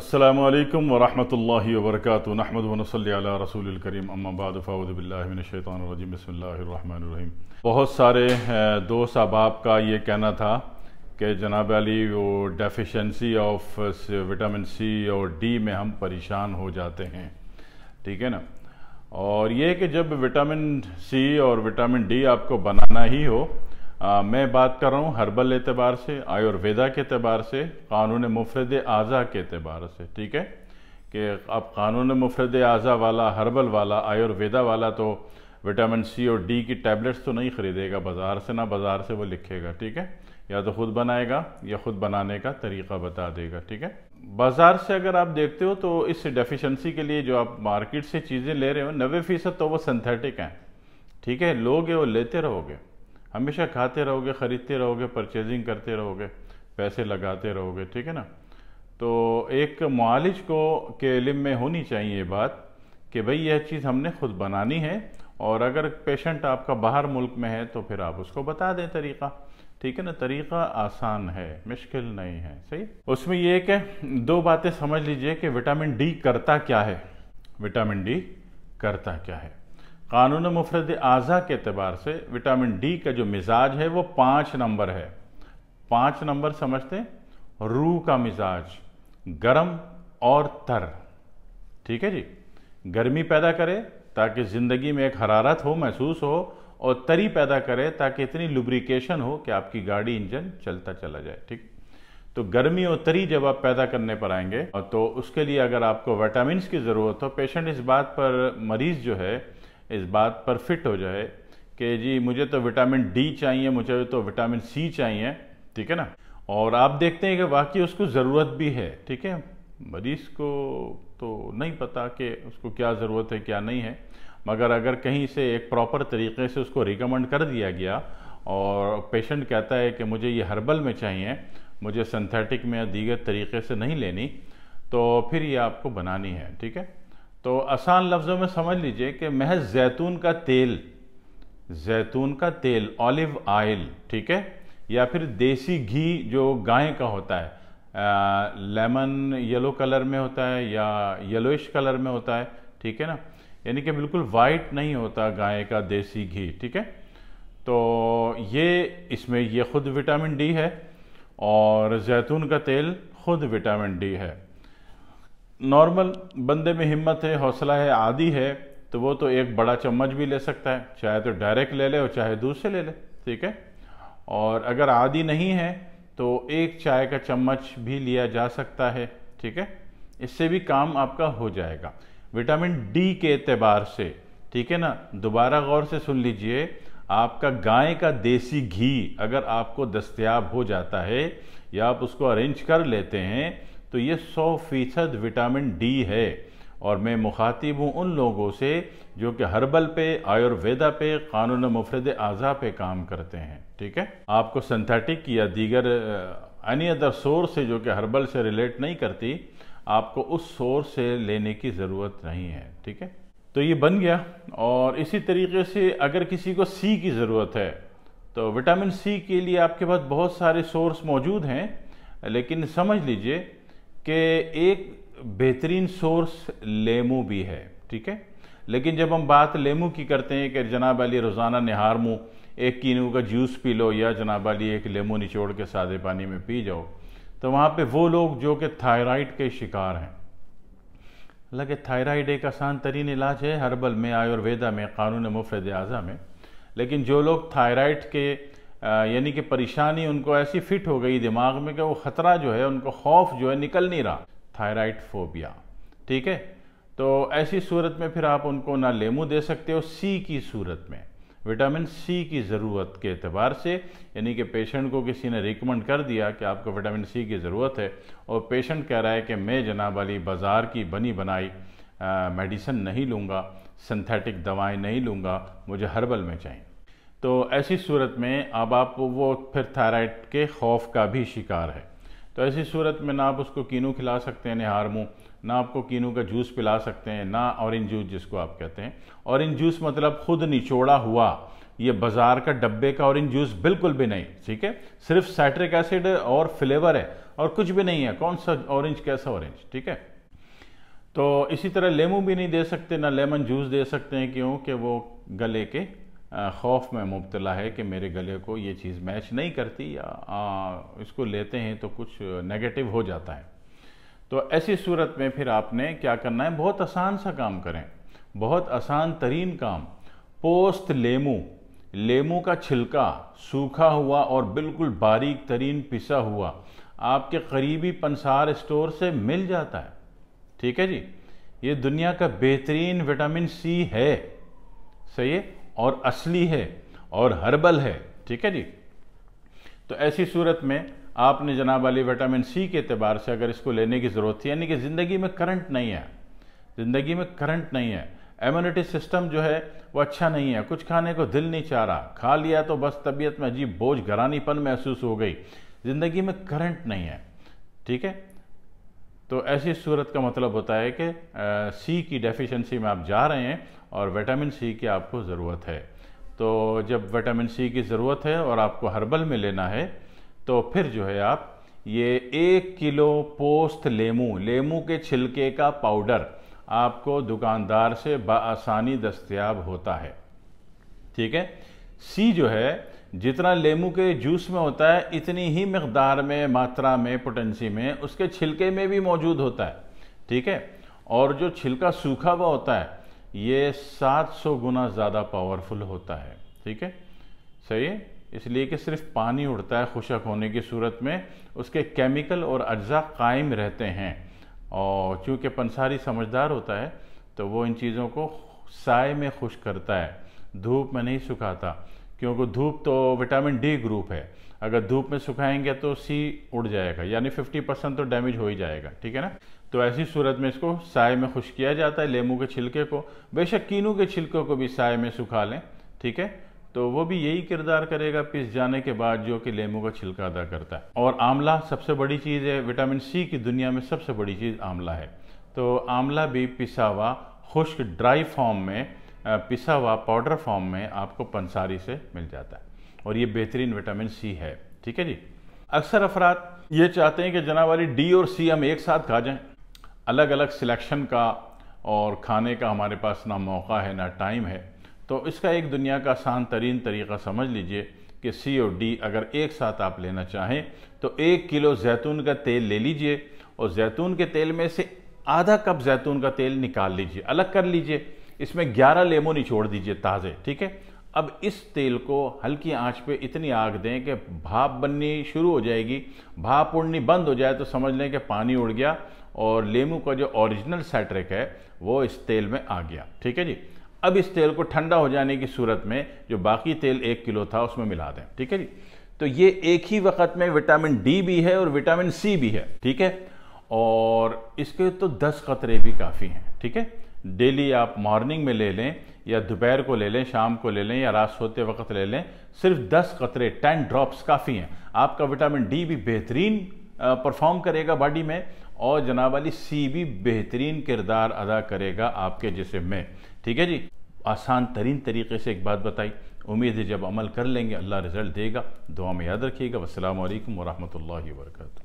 अल्लाम वरहमल वर्क नहमद वनसल रसूल करीम अम्माबाद फ़ाउदबिल्लाशैतानरजीम बसमीम बहुत सारे दोस्त अहबाब का ये कहना था कि जनाब अली वो डेफिशिएंसी ऑफ विटामिन सी और डी में हम परेशान हो जाते हैं ठीक है ना और ये कि जब विटामिन सी और विटामिन डी आपको बनाना ही हो आ, मैं बात कर रहा हूँ हर्बल एतबार से आयुर्वेदा के अतबार से कानून मुफरद अज़ा के अतबार से ठीक है कि अब कानून मुफरद अज़ा वाला हर्बल वाला आयुर्वेदा वाला तो विटामिन सी और डी की टैबलेट्स तो नहीं ख़रीदेगा बाज़ार से ना बाज़ार से वो लिखेगा ठीक है या तो ख़ुद बनाएगा या ख़ुद बनाने का तरीका बता देगा ठीक है बाज़ार से अगर आप देखते हो तो इस डेफिशिएंसी के लिए जो आप मार्केट से चीज़ें ले रहे हो नबे फ़ीसद तो वो सिंथेटिक हैं ठीक है लोगे वो लेते रहोगे हमेशा खाते रहोगे ख़रीदते रहोगे परचेजिंग करते रहोगे पैसे लगाते रहोगे ठीक है ना तो एक मालिज को के इलम में होनी चाहिए ये बात कि भाई यह चीज़ हमने खुद बनानी है और अगर पेशेंट आपका बाहर मुल्क में है तो फिर आप उसको बता दें तरीक़ा ठीक है ना तरीक़ा आसान है मुश्किल नहीं है सही उसमें यह कि दो बातें समझ लीजिए कि विटामिन डी करता क्या है विटामिन डी करता क्या है कानून मुफरद अज़ा के अतबार से विटामिन डी का जो मिजाज है वो पाँच नंबर है पाँच नंबर समझते रूह का मिजाज गर्म और तर ठीक है जी गर्मी पैदा करे ताकि ज़िंदगी में एक हरारत हो महसूस हो और तरी पैदा करे ताकि इतनी लुब्रिकेशन हो कि आपकी गाड़ी इंजन चलता चला जाए ठीक तो गर्मी और तरी जब आप पैदा करने पर आएंगे तो उसके लिए अगर आपको विटामिन की ज़रूरत हो पेशेंट इस बात पर मरीज़ जो है इस बात पर फिट हो जाए कि जी मुझे तो विटामिन डी चाहिए मुझे तो विटामिन सी चाहिए ठीक है ना और आप देखते हैं कि वाकई उसको ज़रूरत भी है ठीक है मरीज़ को तो नहीं पता कि उसको क्या ज़रूरत है क्या नहीं है मगर अगर कहीं से एक प्रॉपर तरीके से उसको रिकमेंड कर दिया गया और पेशेंट कहता है कि मुझे ये हर्बल में चाहिए मुझे सिंथेटिक में या दीगर तरीके से नहीं लेनी तो फिर ये आपको बनानी है ठीक है तो आसान लफ्ज़ों में समझ लीजिए कि महज जैतून का तेल जैतून का तेल ऑलिव आयल ठीक है या फिर देसी घी जो गाय का होता है आ, लेमन येलो कलर में होता है या येलोइश कलर में होता है ठीक है ना यानी कि बिल्कुल वाइट नहीं होता गाय का देसी घी ठीक है तो ये इसमें ये खुद विटामिन डी है और जैतून का तेल खुद विटामिन डी है नॉर्मल बंदे में हिम्मत है हौसला है आदि है तो वो तो एक बड़ा चम्मच भी ले सकता है चाहे तो डायरेक्ट ले ले और चाहे दूध से ले ले ठीक है और अगर आदि नहीं है तो एक चाय का चम्मच भी लिया जा सकता है ठीक है इससे भी काम आपका हो जाएगा विटामिन डी के एतबार से ठीक है ना दोबारा गौर से सुन लीजिए आपका गाय का देसी घी अगर आपको दस्तियाब हो जाता है या आप उसको अरेंज कर लेते हैं तो ये सौ फीसद विटामिन डी है और मैं मुखातिब हूँ उन लोगों से जो कि हर्बल पे आयुर्वेदा पे कानून मुफरद अज़ा पे काम करते हैं ठीक है आपको सिंथेटिक या दीगर एनी अदर सोर्स से जो कि हर्बल से रिलेट नहीं करती आपको उस सोर्स से लेने की ज़रूरत नहीं है ठीक है तो ये बन गया और इसी तरीके से अगर किसी को सी की ज़रूरत है तो विटामिन सी के लिए आपके पास बहुत सारे सोर्स मौजूद हैं लेकिन समझ लीजिए कि एक बेहतरीन सोर्स लेमू भी है ठीक है लेकिन जब हम बात लेमू की करते हैं कि जनाब अली रोज़ाना नहार मुँह एक कीनू का जूस पी लो या जनाब अली एक लेमू निचोड़ के सादे पानी में पी जाओ तो वहाँ पे वो लोग जो कि थायराइड के शिकार हैं हालांकि थायराइड एक आसान तरीन इलाज है हर्बल में आयुर्वेदा में कानून मुफरद अज़ा में लेकिन जो लोग थायराइड के यानी कि परेशानी उनको ऐसी फिट हो गई दिमाग में कि वो ख़तरा जो है उनको खौफ जो है निकल नहीं रहा थायराइड फोबिया ठीक है तो ऐसी सूरत में फिर आप उनको ना लेमू दे सकते हो सी की सूरत में विटामिन सी की ज़रूरत के अतबार से यानी कि पेशेंट को किसी ने रिकमेंड कर दिया कि आपको विटामिन सी की ज़रूरत है और पेशेंट कह रहा है कि मैं जनाब अली बाज़ार की बनी बनाई मेडिसिन नहीं लूँगा सिंथेटिक दवाएं नहीं लूँगा मुझे हर्बल में चाहिए तो ऐसी सूरत में अब आप वो फिर थायराइड के खौफ का भी शिकार है तो ऐसी सूरत में ना आप उसको कीनू खिला सकते हैं निहार मुँह ना आपको कीनू का जूस पिला सकते हैं ना ऑरेंज जूस जिसको आप कहते हैं ऑरेंज जूस मतलब खुद निचोड़ा हुआ ये बाजार का डब्बे का ऑरेंज जूस बिल्कुल भी नहीं ठीक है सिर्फ साइट्रिक एसिड और फ्लेवर है और कुछ भी नहीं है कौन सा ऑरेंज कैसा ऑरेंज ठीक है तो इसी तरह लेमू भी नहीं दे सकते ना लेमन जूस दे सकते हैं क्योंकि वो गले के खौफ में मुबतला है कि मेरे गले को ये चीज़ मैच नहीं करती या आ, इसको लेते हैं तो कुछ नेगेटिव हो जाता है तो ऐसी सूरत में फिर आपने क्या करना है बहुत आसान सा काम करें बहुत आसान तरीन काम पोस्त लेमू लेमू का छिलका सूखा हुआ और बिल्कुल बारीक तरीन पिसा हुआ आपके करीबी पंसार स्टोर से मिल जाता है ठीक है जी ये दुनिया का बेहतरीन विटामिन सी है सही है और असली है और हर्बल है ठीक है जी तो ऐसी सूरत में आपने जनाब अली विटामिन सी के अतबार से अगर इसको लेने की ज़रूरत थी यानी कि ज़िंदगी में करंट नहीं है ज़िंदगी में करंट नहीं है इम्यूनिटी सिस्टम जो है वो अच्छा नहीं है कुछ खाने को दिल नहीं चाह रहा खा लिया तो बस तबीयत में अजीब बोझ घरानीपन महसूस हो गई ज़िंदगी में करंट नहीं है ठीक है तो ऐसी सूरत का मतलब होता है कि आ, सी की डेफिशिएंसी में आप जा रहे हैं और विटामिन सी की आपको ज़रूरत है तो जब विटामिन सी की ज़रूरत है और आपको हर्बल में लेना है तो फिर जो है आप ये एक किलो पोस्त लेमू लेमू के छिलके का पाउडर आपको दुकानदार से बसानी दस्तियाब होता है ठीक है सी जो है जितना लेमू के जूस में होता है इतनी ही मकदार में मात्रा में पोटेंसी में उसके छिलके में भी मौजूद होता है ठीक है और जो छिलका सूखा हुआ होता है ये 700 गुना ज़्यादा पावरफुल होता है ठीक है सही है इसलिए कि सिर्फ पानी उड़ता है खुशक होने की सूरत में उसके केमिकल और अज्जा कायम रहते हैं और चूँकि पंसारी समझदार होता है तो वो इन चीज़ों को साय में खुश करता है धूप में नहीं सुखाता क्योंकि धूप तो विटामिन डी ग्रुप है अगर धूप में सुखाएंगे तो सी उड़ जाएगा यानी 50 परसेंट तो डैमेज हो ही जाएगा ठीक है ना तो ऐसी सूरत में इसको साय में खुश किया जाता है लेमू के छिलके को बेशक कीनू के छिलकों को भी साय में सुखा लें ठीक है तो वो भी यही किरदार करेगा पिस जाने के बाद जो कि लेमू का छिलका अदा करता है और आंवला सबसे बड़ी चीज़ है विटामिन सी की दुनिया में सबसे बड़ी चीज़ आंवला है तो आंवला भी पिसा हुआ खुश्क ड्राई फॉर्म में पिसा हुआ पाउडर फॉर्म में आपको पंसारी से मिल जाता है और ये बेहतरीन विटामिन सी है ठीक है जी अक्सर अफराद ये चाहते हैं कि जना वाली डी और सी हम एक साथ खा जाएं अलग अलग सिलेक्शन का और खाने का हमारे पास ना मौका है ना टाइम है तो इसका एक दुनिया का आसान तरीन तरीका समझ लीजिए कि सी और डी अगर एक साथ आप लेना चाहें तो एक किलो जैतून का तेल ले लीजिए और जैतून के तेल में से आधा कप जैतून का तेल निकाल लीजिए अलग कर लीजिए इसमें 11 लेमो निचोड़ दीजिए ताज़े ठीक है अब इस तेल को हल्की आंच पे इतनी आग दें कि भाप बननी शुरू हो जाएगी भाप उड़नी बंद हो जाए तो समझ लें कि पानी उड़ गया और लेमू का जो ओरिजिनल सैट्रिक है वो इस तेल में आ गया ठीक है जी अब इस तेल को ठंडा हो जाने की सूरत में जो बाकी तेल एक किलो था उसमें मिला दें ठीक है जी तो ये एक ही वक्त में विटामिन डी भी है और विटामिन सी भी है ठीक है और इसके तो दस खतरे भी काफ़ी हैं ठीक है डेली आप मॉर्निंग में ले लें या दोपहर को ले लें शाम को ले लें या रात सोते वक्त ले लें सिर्फ दस कतरे टेन ड्रॉप्स काफ़ी हैं आपका विटामिन डी भी बेहतरीन परफॉर्म करेगा बॉडी में और जनाब अली सी भी बेहतरीन किरदार अदा करेगा आपके जिसम में ठीक है जी आसान तरीन तरीके से एक बात बताई उम्मीद है जब अमल कर लेंगे अल्लाह रिज़ल्ट देगा दुआ में याद रखिएगा असल वरहमल वर्का